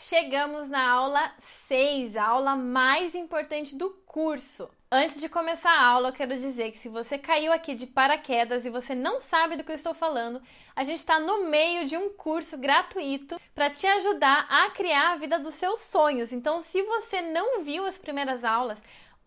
Chegamos na aula 6, a aula mais importante do curso. Antes de começar a aula, eu quero dizer que se você caiu aqui de paraquedas e você não sabe do que eu estou falando, a gente está no meio de um curso gratuito para te ajudar a criar a vida dos seus sonhos. Então, se você não viu as primeiras aulas,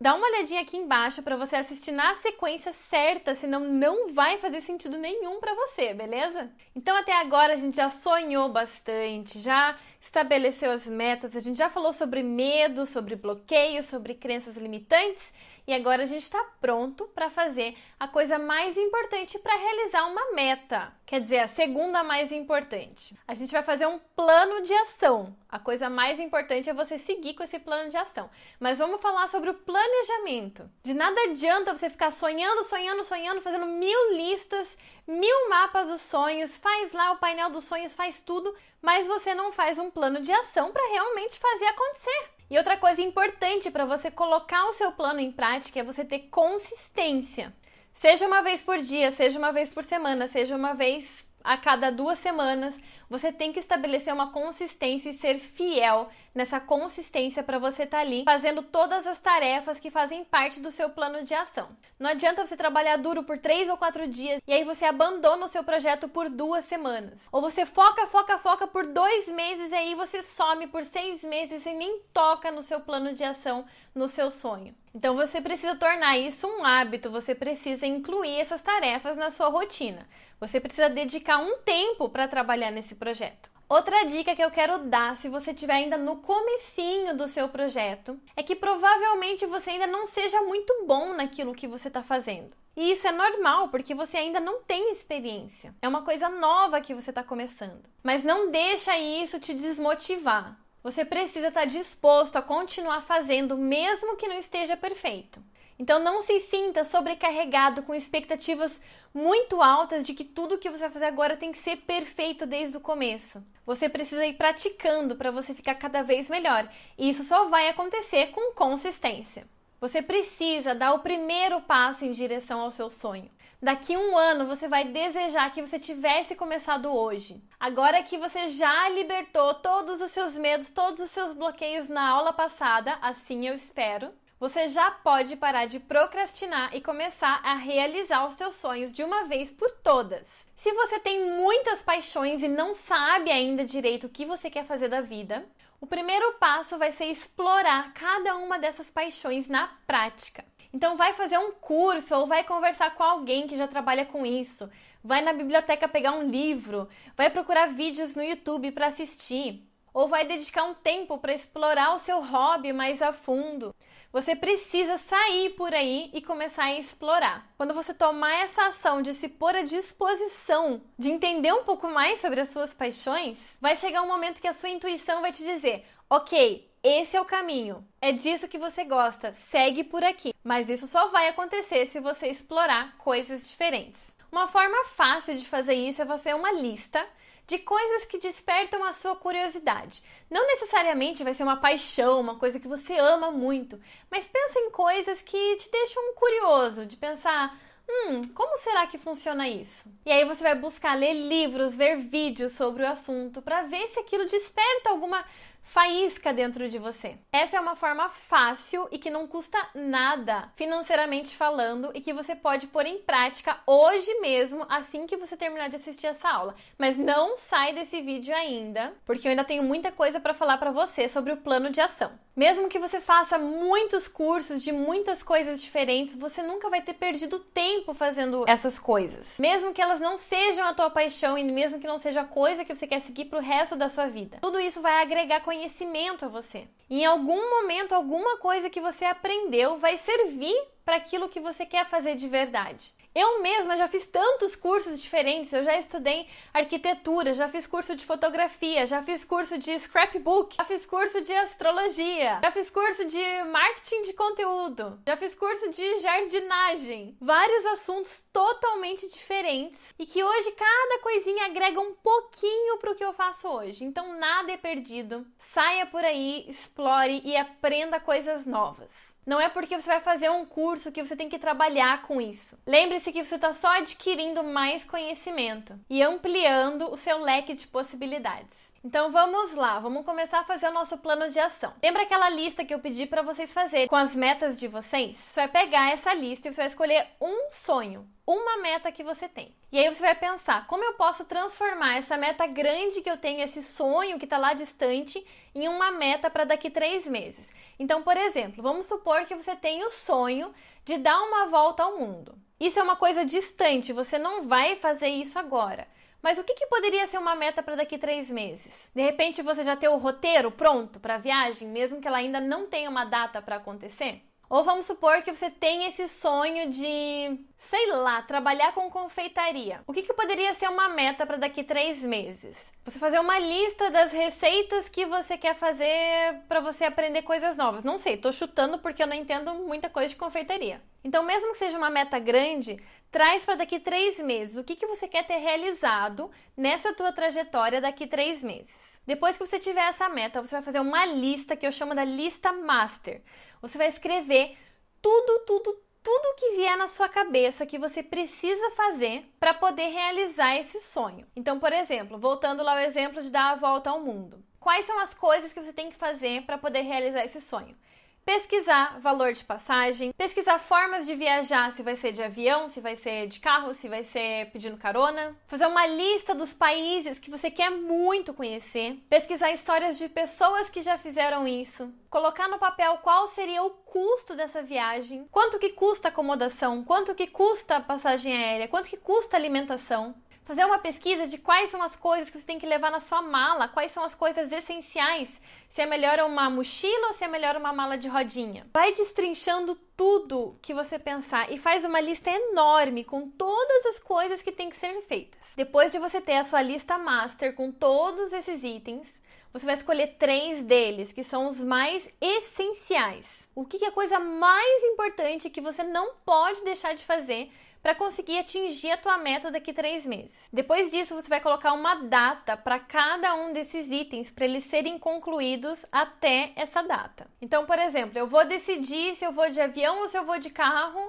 Dá uma olhadinha aqui embaixo para você assistir na sequência certa, senão não vai fazer sentido nenhum para você, beleza? Então até agora a gente já sonhou bastante, já estabeleceu as metas, a gente já falou sobre medo, sobre bloqueio, sobre crenças limitantes e agora a gente está pronto para fazer a coisa mais importante para realizar uma meta, quer dizer, a segunda mais importante. A gente vai fazer um plano de ação. A coisa mais importante é você seguir com esse plano de ação. Mas vamos falar sobre o planejamento. De nada adianta você ficar sonhando, sonhando, sonhando, fazendo mil listas, mil mapas dos sonhos, faz lá o painel dos sonhos, faz tudo, mas você não faz um plano de ação para realmente fazer acontecer. E outra coisa importante para você colocar o seu plano em prática é você ter consistência. Seja uma vez por dia, seja uma vez por semana, seja uma vez a cada duas semanas, você tem que estabelecer uma consistência e ser fiel nessa consistência para você estar tá ali fazendo todas as tarefas que fazem parte do seu plano de ação. Não adianta você trabalhar duro por três ou quatro dias e aí você abandona o seu projeto por duas semanas. Ou você foca, foca, foca por dois meses e aí você some por seis meses e nem toca no seu plano de ação, no seu sonho. Então você precisa tornar isso um hábito, você precisa incluir essas tarefas na sua rotina. Você precisa dedicar um tempo para trabalhar nesse projeto. Outra dica que eu quero dar, se você estiver ainda no comecinho do seu projeto, é que provavelmente você ainda não seja muito bom naquilo que você está fazendo. E isso é normal, porque você ainda não tem experiência. É uma coisa nova que você está começando. Mas não deixa isso te desmotivar. Você precisa estar tá disposto a continuar fazendo, mesmo que não esteja perfeito. Então não se sinta sobrecarregado com expectativas muito altas de que tudo que você vai fazer agora tem que ser perfeito desde o começo. Você precisa ir praticando para você ficar cada vez melhor. E isso só vai acontecer com consistência. Você precisa dar o primeiro passo em direção ao seu sonho. Daqui um ano você vai desejar que você tivesse começado hoje. Agora que você já libertou todos os seus medos, todos os seus bloqueios na aula passada, assim eu espero, você já pode parar de procrastinar e começar a realizar os seus sonhos de uma vez por todas. Se você tem muitas paixões e não sabe ainda direito o que você quer fazer da vida, o primeiro passo vai ser explorar cada uma dessas paixões na prática. Então vai fazer um curso ou vai conversar com alguém que já trabalha com isso. Vai na biblioteca pegar um livro, vai procurar vídeos no YouTube para assistir, ou vai dedicar um tempo para explorar o seu hobby mais a fundo. Você precisa sair por aí e começar a explorar. Quando você tomar essa ação de se pôr à disposição de entender um pouco mais sobre as suas paixões, vai chegar um momento que a sua intuição vai te dizer: ok, esse é o caminho. É disso que você gosta. Segue por aqui. Mas isso só vai acontecer se você explorar coisas diferentes. Uma forma fácil de fazer isso é você ter uma lista de coisas que despertam a sua curiosidade. Não necessariamente vai ser uma paixão, uma coisa que você ama muito, mas pensa em coisas que te deixam curioso, de pensar, hum, como será que funciona isso? E aí você vai buscar ler livros, ver vídeos sobre o assunto para ver se aquilo desperta alguma faísca dentro de você. Essa é uma forma fácil e que não custa nada financeiramente falando e que você pode pôr em prática hoje mesmo, assim que você terminar de assistir essa aula. Mas não sai desse vídeo ainda, porque eu ainda tenho muita coisa para falar para você sobre o plano de ação. Mesmo que você faça muitos cursos de muitas coisas diferentes, você nunca vai ter perdido tempo fazendo essas coisas. Mesmo que elas não sejam a tua paixão e mesmo que não seja a coisa que você quer seguir pro resto da sua vida. Tudo isso vai agregar conhecimento conhecimento a você. Em algum momento, alguma coisa que você aprendeu vai servir para aquilo que você quer fazer de verdade. Eu mesma já fiz tantos cursos diferentes, eu já estudei arquitetura, já fiz curso de fotografia, já fiz curso de scrapbook, já fiz curso de astrologia, já fiz curso de marketing de conteúdo, já fiz curso de jardinagem. Vários assuntos totalmente diferentes e que hoje cada coisinha agrega um pouquinho para o que eu faço hoje. Então nada é perdido. Saia por aí, explore e aprenda coisas novas. Não é porque você vai fazer um curso que você tem que trabalhar com isso. Lembre-se que você está só adquirindo mais conhecimento e ampliando o seu leque de possibilidades. Então vamos lá, vamos começar a fazer o nosso plano de ação. Lembra aquela lista que eu pedi para vocês fazerem com as metas de vocês? Você vai pegar essa lista e você vai escolher um sonho, uma meta que você tem. E aí você vai pensar, como eu posso transformar essa meta grande que eu tenho, esse sonho que está lá distante, em uma meta para daqui três meses? Então, por exemplo, vamos supor que você tem o sonho de dar uma volta ao mundo. Isso é uma coisa distante, você não vai fazer isso agora. Mas o que, que poderia ser uma meta para daqui três meses? De repente você já tem o roteiro pronto para a viagem, mesmo que ela ainda não tenha uma data para acontecer? Ou vamos supor que você tem esse sonho de, sei lá, trabalhar com confeitaria. O que, que poderia ser uma meta para daqui três meses? Você fazer uma lista das receitas que você quer fazer para você aprender coisas novas. Não sei, estou chutando porque eu não entendo muita coisa de confeitaria. Então, mesmo que seja uma meta grande, traz para daqui três meses. O que, que você quer ter realizado nessa tua trajetória daqui três meses? Depois que você tiver essa meta, você vai fazer uma lista que eu chamo da lista master. Você vai escrever tudo, tudo, tudo que vier na sua cabeça que você precisa fazer para poder realizar esse sonho. Então, por exemplo, voltando lá ao exemplo de dar a volta ao mundo. Quais são as coisas que você tem que fazer para poder realizar esse sonho? pesquisar valor de passagem, pesquisar formas de viajar, se vai ser de avião, se vai ser de carro, se vai ser pedindo carona, fazer uma lista dos países que você quer muito conhecer, pesquisar histórias de pessoas que já fizeram isso, colocar no papel qual seria o custo dessa viagem, quanto que custa acomodação, quanto que custa passagem aérea, quanto que custa alimentação fazer uma pesquisa de quais são as coisas que você tem que levar na sua mala, quais são as coisas essenciais, se é melhor uma mochila ou se é melhor uma mala de rodinha. Vai destrinchando tudo que você pensar e faz uma lista enorme com todas as coisas que tem que ser feitas. Depois de você ter a sua lista master com todos esses itens, você vai escolher três deles, que são os mais essenciais. O que é a coisa mais importante que você não pode deixar de fazer para conseguir atingir a tua meta daqui três meses. Depois disso, você vai colocar uma data para cada um desses itens para eles serem concluídos até essa data. Então, por exemplo, eu vou decidir se eu vou de avião ou se eu vou de carro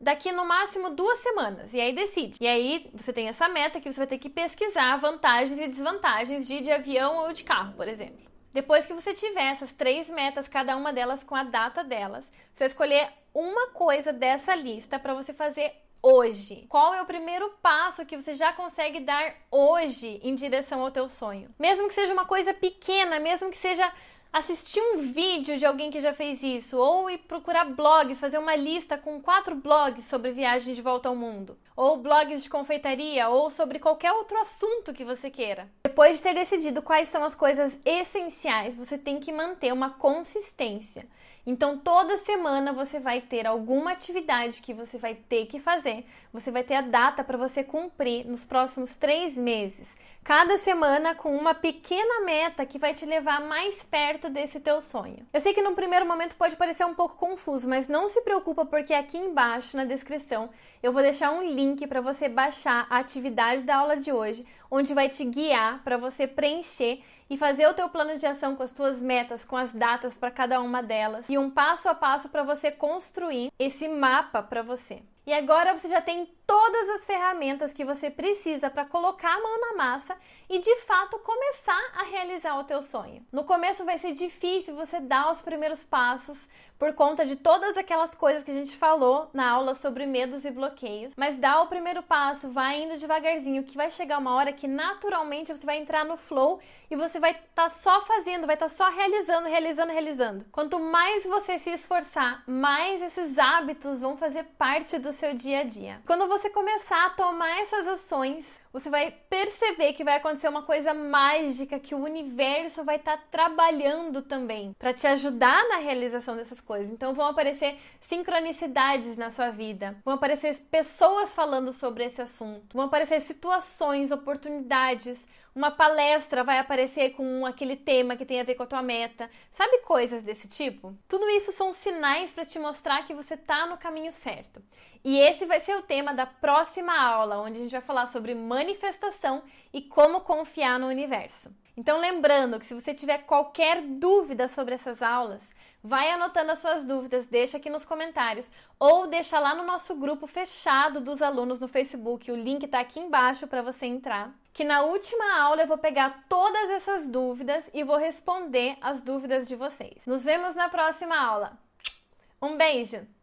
daqui no máximo duas semanas. E aí decide. E aí você tem essa meta que você vai ter que pesquisar vantagens e desvantagens de ir de avião ou de carro, por exemplo. Depois que você tiver essas três metas, cada uma delas com a data delas, você vai escolher uma coisa dessa lista para você fazer hoje? Qual é o primeiro passo que você já consegue dar hoje em direção ao teu sonho? Mesmo que seja uma coisa pequena, mesmo que seja assistir um vídeo de alguém que já fez isso, ou ir procurar blogs, fazer uma lista com quatro blogs sobre viagem de volta ao mundo, ou blogs de confeitaria, ou sobre qualquer outro assunto que você queira. Depois de ter decidido quais são as coisas essenciais, você tem que manter uma consistência. Então toda semana você vai ter alguma atividade que você vai ter que fazer, você vai ter a data para você cumprir nos próximos três meses. Cada semana com uma pequena meta que vai te levar mais perto desse teu sonho. Eu sei que no primeiro momento pode parecer um pouco confuso, mas não se preocupa porque aqui embaixo na descrição eu vou deixar um link para você baixar a atividade da aula de hoje, onde vai te guiar para você preencher e fazer o teu plano de ação com as tuas metas, com as datas para cada uma delas e um passo a passo para você construir esse mapa para você. E agora você já tem todas as ferramentas que você precisa para colocar a mão na massa e de fato começar a realizar o teu sonho. No começo vai ser difícil você dar os primeiros passos por conta de todas aquelas coisas que a gente falou na aula sobre medos e bloqueios, mas dá o primeiro passo, vai indo devagarzinho, que vai chegar uma hora que naturalmente você vai entrar no flow e você vai estar tá só fazendo, vai estar tá só realizando, realizando, realizando. Quanto mais você se esforçar, mais esses hábitos vão fazer parte do seu dia a dia. Quando você começar a tomar essas ações, você vai perceber que vai acontecer uma coisa mágica que o universo vai estar tá trabalhando também para te ajudar na realização dessas coisas. Então vão aparecer sincronicidades na sua vida, vão aparecer pessoas falando sobre esse assunto, vão aparecer situações, oportunidades, uma palestra vai aparecer com aquele tema que tem a ver com a tua meta. Sabe coisas desse tipo? Tudo isso são sinais para te mostrar que você está no caminho certo. E esse vai ser o tema da próxima aula, onde a gente vai falar sobre manifestação e como confiar no universo. Então, lembrando que se você tiver qualquer dúvida sobre essas aulas, vai anotando as suas dúvidas, deixa aqui nos comentários ou deixa lá no nosso grupo fechado dos alunos no Facebook. O link está aqui embaixo para você entrar que na última aula eu vou pegar todas essas dúvidas e vou responder as dúvidas de vocês. Nos vemos na próxima aula. Um beijo!